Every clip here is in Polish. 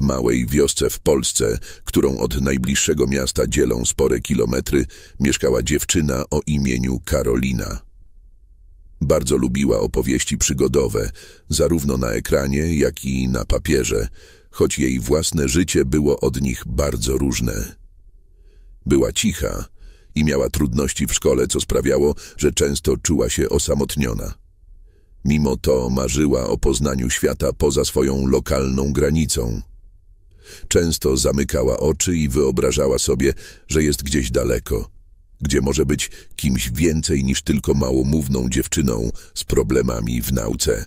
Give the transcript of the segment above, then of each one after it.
w małej wiosce w Polsce, którą od najbliższego miasta dzielą spore kilometry, mieszkała dziewczyna o imieniu Karolina. Bardzo lubiła opowieści przygodowe, zarówno na ekranie, jak i na papierze, choć jej własne życie było od nich bardzo różne. Była cicha i miała trudności w szkole, co sprawiało, że często czuła się osamotniona. Mimo to marzyła o poznaniu świata poza swoją lokalną granicą. Często zamykała oczy i wyobrażała sobie, że jest gdzieś daleko, gdzie może być kimś więcej niż tylko małomówną dziewczyną z problemami w nauce.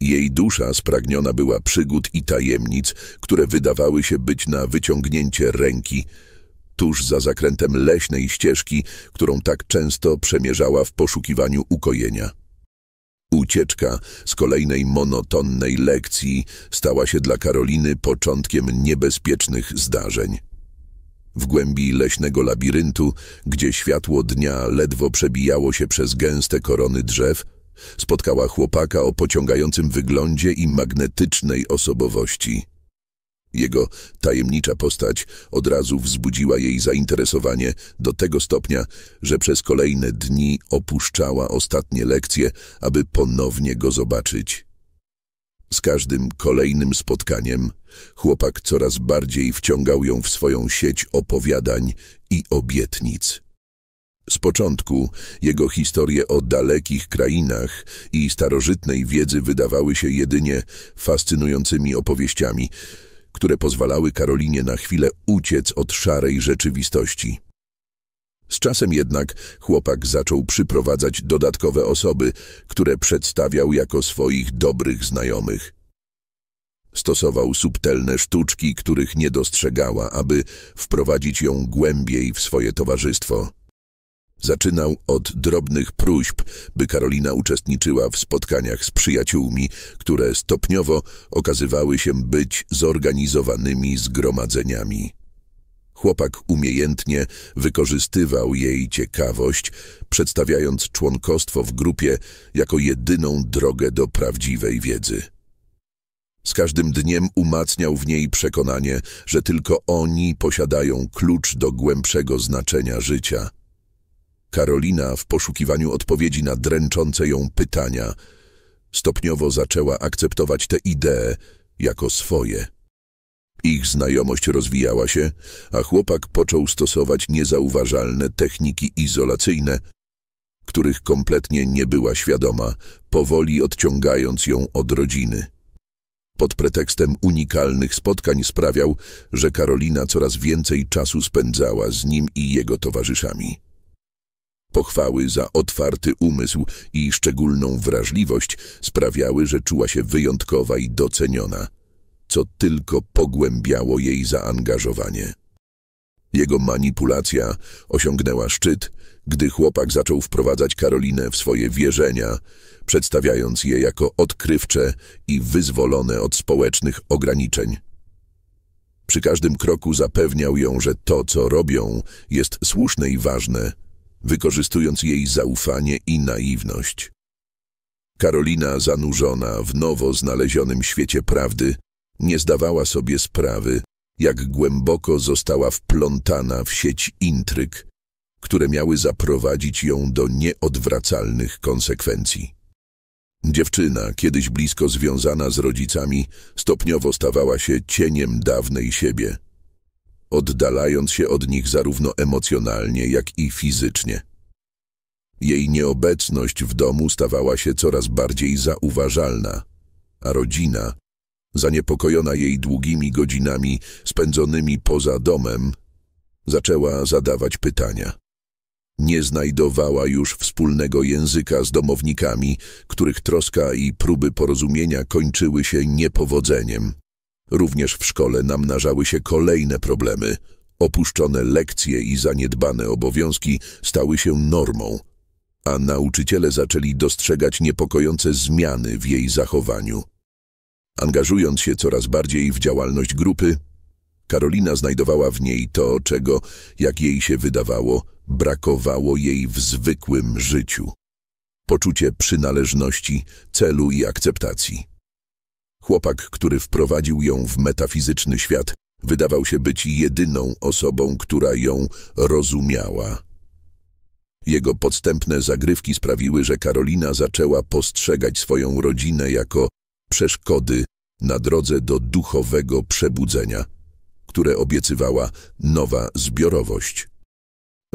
Jej dusza spragniona była przygód i tajemnic, które wydawały się być na wyciągnięcie ręki, tuż za zakrętem leśnej ścieżki, którą tak często przemierzała w poszukiwaniu ukojenia. Ucieczka z kolejnej monotonnej lekcji stała się dla Karoliny początkiem niebezpiecznych zdarzeń. W głębi leśnego labiryntu, gdzie światło dnia ledwo przebijało się przez gęste korony drzew, spotkała chłopaka o pociągającym wyglądzie i magnetycznej osobowości. Jego tajemnicza postać od razu wzbudziła jej zainteresowanie do tego stopnia, że przez kolejne dni opuszczała ostatnie lekcje, aby ponownie go zobaczyć. Z każdym kolejnym spotkaniem chłopak coraz bardziej wciągał ją w swoją sieć opowiadań i obietnic. Z początku jego historie o dalekich krainach i starożytnej wiedzy wydawały się jedynie fascynującymi opowieściami, które pozwalały Karolinie na chwilę uciec od szarej rzeczywistości. Z czasem jednak chłopak zaczął przyprowadzać dodatkowe osoby, które przedstawiał jako swoich dobrych znajomych. Stosował subtelne sztuczki, których nie dostrzegała, aby wprowadzić ją głębiej w swoje towarzystwo. Zaczynał od drobnych próśb, by Karolina uczestniczyła w spotkaniach z przyjaciółmi, które stopniowo okazywały się być zorganizowanymi zgromadzeniami. Chłopak umiejętnie wykorzystywał jej ciekawość, przedstawiając członkostwo w grupie jako jedyną drogę do prawdziwej wiedzy. Z każdym dniem umacniał w niej przekonanie, że tylko oni posiadają klucz do głębszego znaczenia życia – Karolina, w poszukiwaniu odpowiedzi na dręczące ją pytania, stopniowo zaczęła akceptować te idee jako swoje. Ich znajomość rozwijała się, a chłopak począł stosować niezauważalne techniki izolacyjne, których kompletnie nie była świadoma, powoli odciągając ją od rodziny. Pod pretekstem unikalnych spotkań sprawiał, że Karolina coraz więcej czasu spędzała z nim i jego towarzyszami. Pochwały za otwarty umysł i szczególną wrażliwość sprawiały, że czuła się wyjątkowa i doceniona, co tylko pogłębiało jej zaangażowanie. Jego manipulacja osiągnęła szczyt, gdy chłopak zaczął wprowadzać Karolinę w swoje wierzenia, przedstawiając je jako odkrywcze i wyzwolone od społecznych ograniczeń. Przy każdym kroku zapewniał ją, że to, co robią, jest słuszne i ważne – wykorzystując jej zaufanie i naiwność. Karolina, zanurzona w nowo znalezionym świecie prawdy, nie zdawała sobie sprawy, jak głęboko została wplątana w sieć intryg, które miały zaprowadzić ją do nieodwracalnych konsekwencji. Dziewczyna, kiedyś blisko związana z rodzicami, stopniowo stawała się cieniem dawnej siebie – oddalając się od nich zarówno emocjonalnie, jak i fizycznie. Jej nieobecność w domu stawała się coraz bardziej zauważalna, a rodzina, zaniepokojona jej długimi godzinami spędzonymi poza domem, zaczęła zadawać pytania. Nie znajdowała już wspólnego języka z domownikami, których troska i próby porozumienia kończyły się niepowodzeniem. Również w szkole namnażały się kolejne problemy. Opuszczone lekcje i zaniedbane obowiązki stały się normą, a nauczyciele zaczęli dostrzegać niepokojące zmiany w jej zachowaniu. Angażując się coraz bardziej w działalność grupy, Karolina znajdowała w niej to, czego, jak jej się wydawało, brakowało jej w zwykłym życiu. Poczucie przynależności, celu i akceptacji. Chłopak, który wprowadził ją w metafizyczny świat, wydawał się być jedyną osobą, która ją rozumiała. Jego podstępne zagrywki sprawiły, że Karolina zaczęła postrzegać swoją rodzinę jako przeszkody na drodze do duchowego przebudzenia, które obiecywała nowa zbiorowość.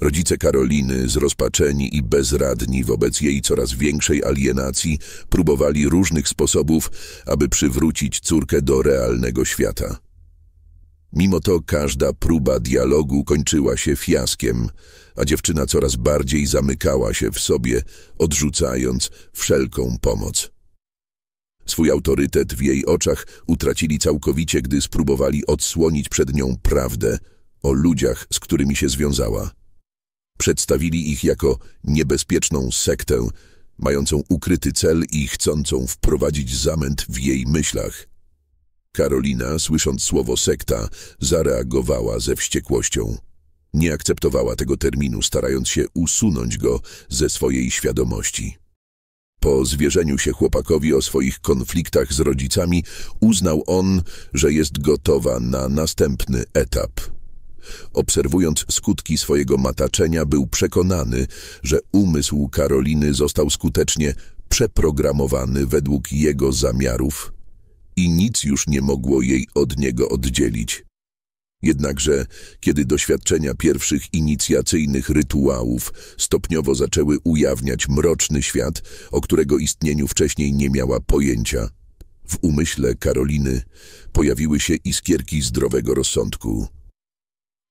Rodzice Karoliny, zrozpaczeni i bezradni wobec jej coraz większej alienacji, próbowali różnych sposobów, aby przywrócić córkę do realnego świata. Mimo to każda próba dialogu kończyła się fiaskiem, a dziewczyna coraz bardziej zamykała się w sobie, odrzucając wszelką pomoc. Swój autorytet w jej oczach utracili całkowicie, gdy spróbowali odsłonić przed nią prawdę o ludziach, z którymi się związała. Przedstawili ich jako niebezpieczną sektę, mającą ukryty cel i chcącą wprowadzić zamęt w jej myślach. Karolina, słysząc słowo sekta, zareagowała ze wściekłością. Nie akceptowała tego terminu, starając się usunąć go ze swojej świadomości. Po zwierzeniu się chłopakowi o swoich konfliktach z rodzicami, uznał on, że jest gotowa na następny etap. Obserwując skutki swojego mataczenia, był przekonany, że umysł Karoliny został skutecznie przeprogramowany według jego zamiarów i nic już nie mogło jej od niego oddzielić. Jednakże, kiedy doświadczenia pierwszych inicjacyjnych rytuałów stopniowo zaczęły ujawniać mroczny świat, o którego istnieniu wcześniej nie miała pojęcia, w umyśle Karoliny pojawiły się iskierki zdrowego rozsądku.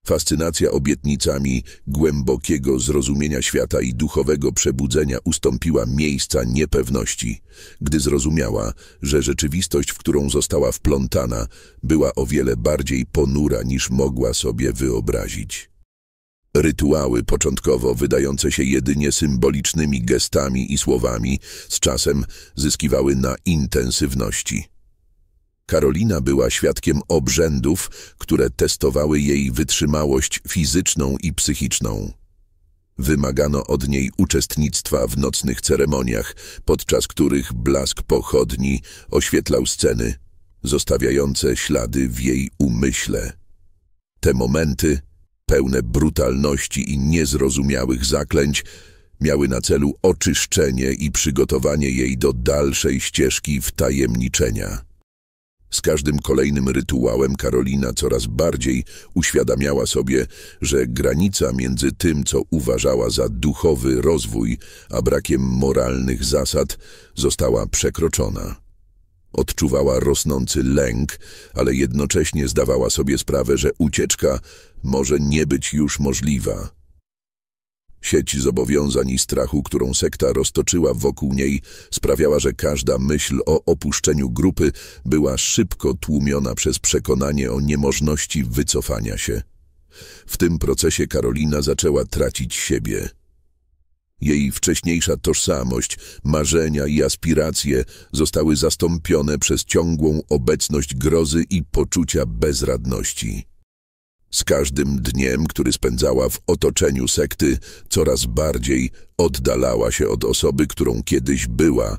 Fascynacja obietnicami głębokiego zrozumienia świata i duchowego przebudzenia ustąpiła miejsca niepewności, gdy zrozumiała, że rzeczywistość, w którą została wplątana, była o wiele bardziej ponura niż mogła sobie wyobrazić. Rytuały początkowo wydające się jedynie symbolicznymi gestami i słowami z czasem zyskiwały na intensywności. Karolina była świadkiem obrzędów, które testowały jej wytrzymałość fizyczną i psychiczną. Wymagano od niej uczestnictwa w nocnych ceremoniach, podczas których blask pochodni oświetlał sceny, zostawiające ślady w jej umyśle. Te momenty, pełne brutalności i niezrozumiałych zaklęć, miały na celu oczyszczenie i przygotowanie jej do dalszej ścieżki wtajemniczenia. Z każdym kolejnym rytuałem Karolina coraz bardziej uświadamiała sobie, że granica między tym, co uważała za duchowy rozwój, a brakiem moralnych zasad, została przekroczona. Odczuwała rosnący lęk, ale jednocześnie zdawała sobie sprawę, że ucieczka może nie być już możliwa. Sieć zobowiązań i strachu, którą sekta roztoczyła wokół niej, sprawiała, że każda myśl o opuszczeniu grupy była szybko tłumiona przez przekonanie o niemożności wycofania się. W tym procesie Karolina zaczęła tracić siebie. Jej wcześniejsza tożsamość, marzenia i aspiracje zostały zastąpione przez ciągłą obecność grozy i poczucia bezradności. Z każdym dniem, który spędzała w otoczeniu sekty, coraz bardziej oddalała się od osoby, którą kiedyś była,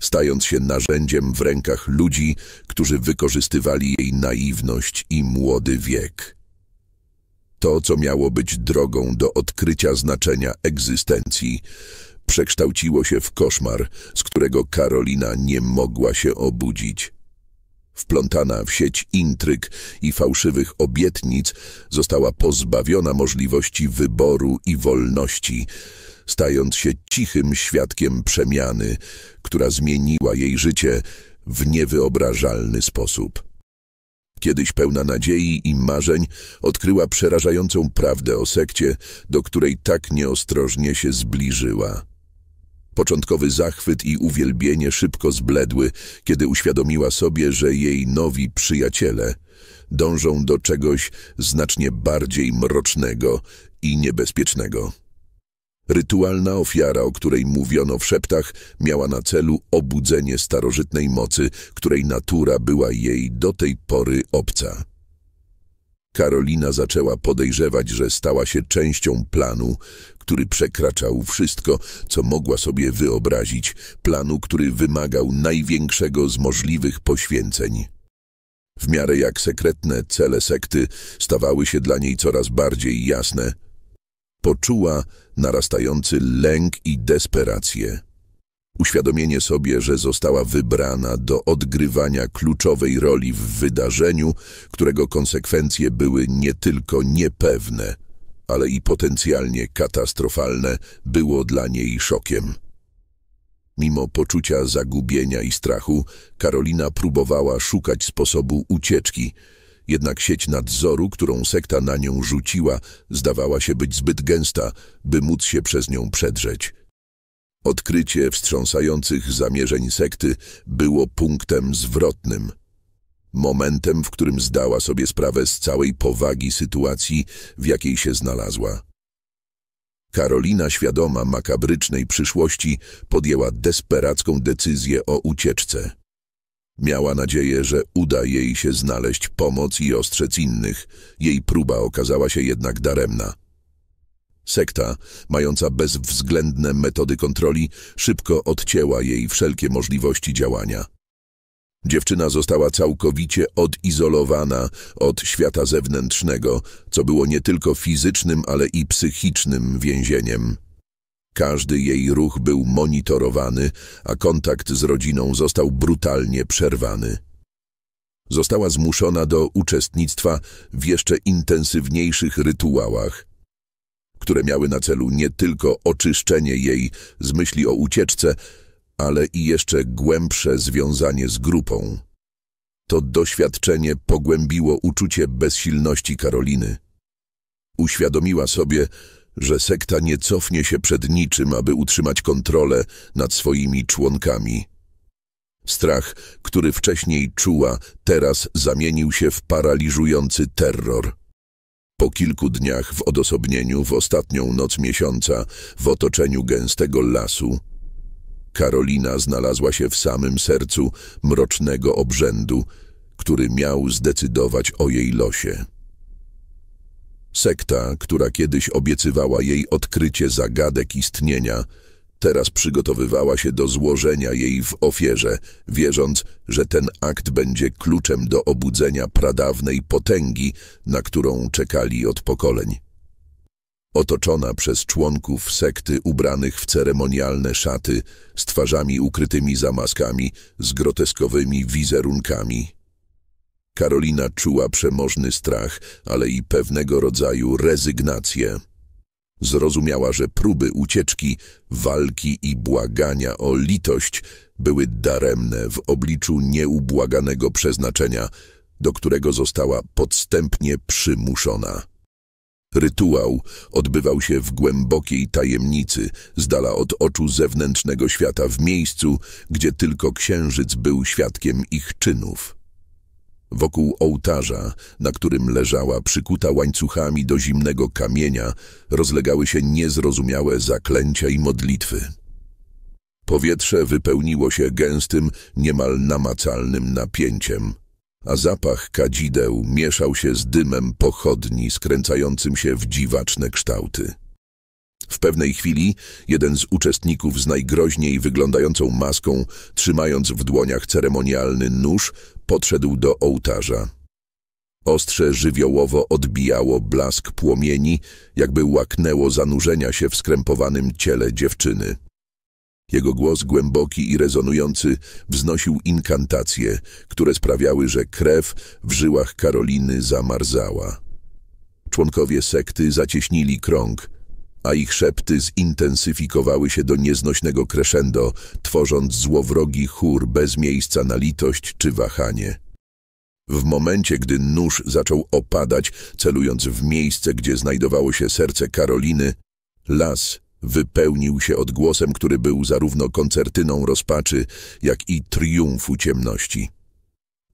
stając się narzędziem w rękach ludzi, którzy wykorzystywali jej naiwność i młody wiek. To, co miało być drogą do odkrycia znaczenia egzystencji, przekształciło się w koszmar, z którego Karolina nie mogła się obudzić wplątana w sieć intryg i fałszywych obietnic, została pozbawiona możliwości wyboru i wolności, stając się cichym świadkiem przemiany, która zmieniła jej życie w niewyobrażalny sposób. Kiedyś pełna nadziei i marzeń odkryła przerażającą prawdę o sekcie, do której tak nieostrożnie się zbliżyła. Początkowy zachwyt i uwielbienie szybko zbledły, kiedy uświadomiła sobie, że jej nowi przyjaciele dążą do czegoś znacznie bardziej mrocznego i niebezpiecznego. Rytualna ofiara, o której mówiono w szeptach, miała na celu obudzenie starożytnej mocy, której natura była jej do tej pory obca. Karolina zaczęła podejrzewać, że stała się częścią planu, który przekraczał wszystko, co mogła sobie wyobrazić, planu, który wymagał największego z możliwych poświęceń. W miarę jak sekretne cele sekty stawały się dla niej coraz bardziej jasne, poczuła narastający lęk i desperację. Uświadomienie sobie, że została wybrana do odgrywania kluczowej roli w wydarzeniu, którego konsekwencje były nie tylko niepewne, ale i potencjalnie katastrofalne, było dla niej szokiem. Mimo poczucia zagubienia i strachu, Karolina próbowała szukać sposobu ucieczki, jednak sieć nadzoru, którą sekta na nią rzuciła, zdawała się być zbyt gęsta, by móc się przez nią przedrzeć. Odkrycie wstrząsających zamierzeń sekty było punktem zwrotnym. Momentem, w którym zdała sobie sprawę z całej powagi sytuacji, w jakiej się znalazła. Karolina, świadoma makabrycznej przyszłości, podjęła desperacką decyzję o ucieczce. Miała nadzieję, że uda jej się znaleźć pomoc i ostrzec innych. Jej próba okazała się jednak daremna. Sekta, mająca bezwzględne metody kontroli, szybko odcięła jej wszelkie możliwości działania. Dziewczyna została całkowicie odizolowana od świata zewnętrznego, co było nie tylko fizycznym, ale i psychicznym więzieniem. Każdy jej ruch był monitorowany, a kontakt z rodziną został brutalnie przerwany. Została zmuszona do uczestnictwa w jeszcze intensywniejszych rytuałach, które miały na celu nie tylko oczyszczenie jej z myśli o ucieczce, ale i jeszcze głębsze związanie z grupą. To doświadczenie pogłębiło uczucie bezsilności Karoliny. Uświadomiła sobie, że sekta nie cofnie się przed niczym, aby utrzymać kontrolę nad swoimi członkami. Strach, który wcześniej czuła, teraz zamienił się w paraliżujący terror. Po kilku dniach w odosobnieniu, w ostatnią noc miesiąca, w otoczeniu gęstego lasu, Karolina znalazła się w samym sercu mrocznego obrzędu, który miał zdecydować o jej losie. Sekta, która kiedyś obiecywała jej odkrycie zagadek istnienia, Teraz przygotowywała się do złożenia jej w ofierze, wierząc, że ten akt będzie kluczem do obudzenia pradawnej potęgi, na którą czekali od pokoleń. Otoczona przez członków sekty ubranych w ceremonialne szaty, z twarzami ukrytymi za maskami, z groteskowymi wizerunkami. Karolina czuła przemożny strach, ale i pewnego rodzaju rezygnację. Zrozumiała, że próby ucieczki, walki i błagania o litość były daremne w obliczu nieubłaganego przeznaczenia, do którego została podstępnie przymuszona. Rytuał odbywał się w głębokiej tajemnicy, z dala od oczu zewnętrznego świata, w miejscu, gdzie tylko księżyc był świadkiem ich czynów. Wokół ołtarza, na którym leżała przykuta łańcuchami do zimnego kamienia, rozlegały się niezrozumiałe zaklęcia i modlitwy. Powietrze wypełniło się gęstym, niemal namacalnym napięciem, a zapach kadzideł mieszał się z dymem pochodni skręcającym się w dziwaczne kształty. W pewnej chwili jeden z uczestników z najgroźniej wyglądającą maską, trzymając w dłoniach ceremonialny nóż, podszedł do ołtarza. Ostrze żywiołowo odbijało blask płomieni, jakby łaknęło zanurzenia się w skrępowanym ciele dziewczyny. Jego głos głęboki i rezonujący wznosił inkantacje, które sprawiały, że krew w żyłach Karoliny zamarzała. Członkowie sekty zacieśnili krąg – a ich szepty zintensyfikowały się do nieznośnego crescendo, tworząc złowrogi chór bez miejsca na litość czy wahanie. W momencie, gdy nóż zaczął opadać, celując w miejsce, gdzie znajdowało się serce Karoliny, las wypełnił się odgłosem, który był zarówno koncertyną rozpaczy, jak i triumfu ciemności.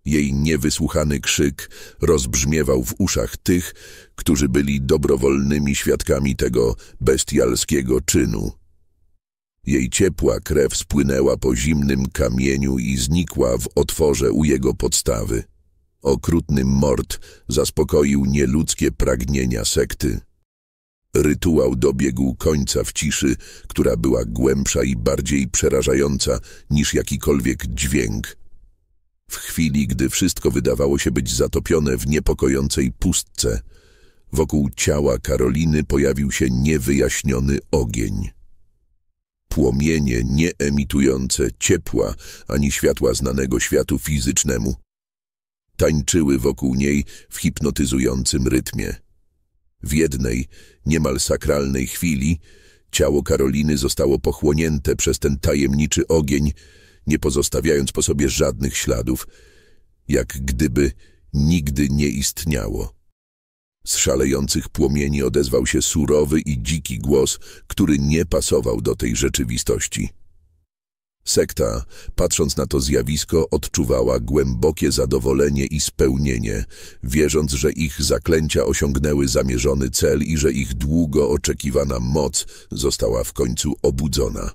Jej niewysłuchany krzyk rozbrzmiewał w uszach tych, którzy byli dobrowolnymi świadkami tego bestialskiego czynu. Jej ciepła krew spłynęła po zimnym kamieniu i znikła w otworze u jego podstawy. Okrutny mord zaspokoił nieludzkie pragnienia sekty. Rytuał dobiegł końca w ciszy, która była głębsza i bardziej przerażająca niż jakikolwiek dźwięk w chwili, gdy wszystko wydawało się być zatopione w niepokojącej pustce, wokół ciała Karoliny pojawił się niewyjaśniony ogień. Płomienie nie emitujące ciepła ani światła znanego światu fizycznemu tańczyły wokół niej w hipnotyzującym rytmie. W jednej, niemal sakralnej chwili ciało Karoliny zostało pochłonięte przez ten tajemniczy ogień, nie pozostawiając po sobie żadnych śladów, jak gdyby nigdy nie istniało. Z szalejących płomieni odezwał się surowy i dziki głos, który nie pasował do tej rzeczywistości. Sekta, patrząc na to zjawisko, odczuwała głębokie zadowolenie i spełnienie, wierząc, że ich zaklęcia osiągnęły zamierzony cel i że ich długo oczekiwana moc została w końcu obudzona.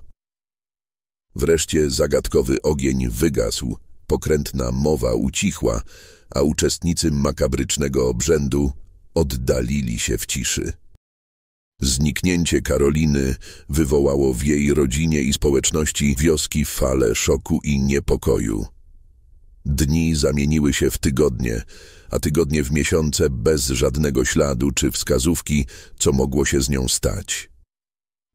Wreszcie zagadkowy ogień wygasł, pokrętna mowa ucichła, a uczestnicy makabrycznego obrzędu oddalili się w ciszy. Zniknięcie Karoliny wywołało w jej rodzinie i społeczności wioski fale szoku i niepokoju. Dni zamieniły się w tygodnie, a tygodnie w miesiące bez żadnego śladu czy wskazówki, co mogło się z nią stać.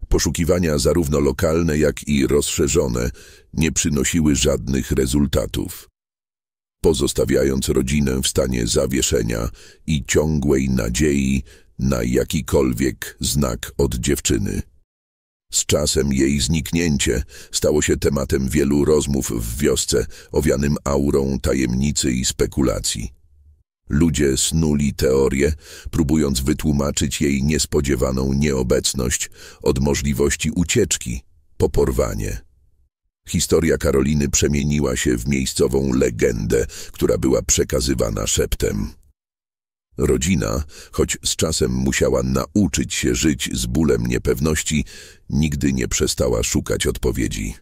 Poszukiwania zarówno lokalne, jak i rozszerzone nie przynosiły żadnych rezultatów, pozostawiając rodzinę w stanie zawieszenia i ciągłej nadziei na jakikolwiek znak od dziewczyny. Z czasem jej zniknięcie stało się tematem wielu rozmów w wiosce, owianym aurą tajemnicy i spekulacji. Ludzie snuli teorię, próbując wytłumaczyć jej niespodziewaną nieobecność od możliwości ucieczki po porwanie. Historia Karoliny przemieniła się w miejscową legendę, która była przekazywana szeptem. Rodzina, choć z czasem musiała nauczyć się żyć z bólem niepewności, nigdy nie przestała szukać odpowiedzi.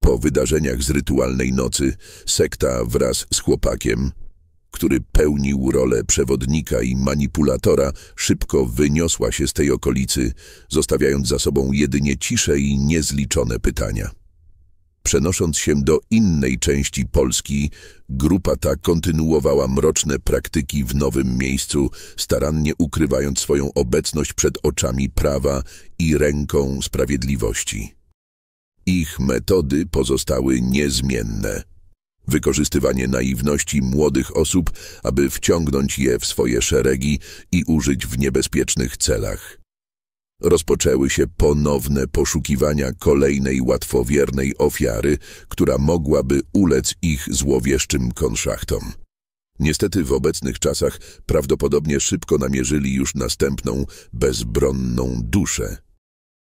Po wydarzeniach z rytualnej nocy sekta wraz z chłopakiem który pełnił rolę przewodnika i manipulatora, szybko wyniosła się z tej okolicy, zostawiając za sobą jedynie ciszę i niezliczone pytania. Przenosząc się do innej części Polski, grupa ta kontynuowała mroczne praktyki w nowym miejscu, starannie ukrywając swoją obecność przed oczami prawa i ręką sprawiedliwości. Ich metody pozostały niezmienne. Wykorzystywanie naiwności młodych osób, aby wciągnąć je w swoje szeregi i użyć w niebezpiecznych celach. Rozpoczęły się ponowne poszukiwania kolejnej łatwowiernej ofiary, która mogłaby ulec ich złowieszczym konszachtom. Niestety w obecnych czasach prawdopodobnie szybko namierzyli już następną, bezbronną duszę.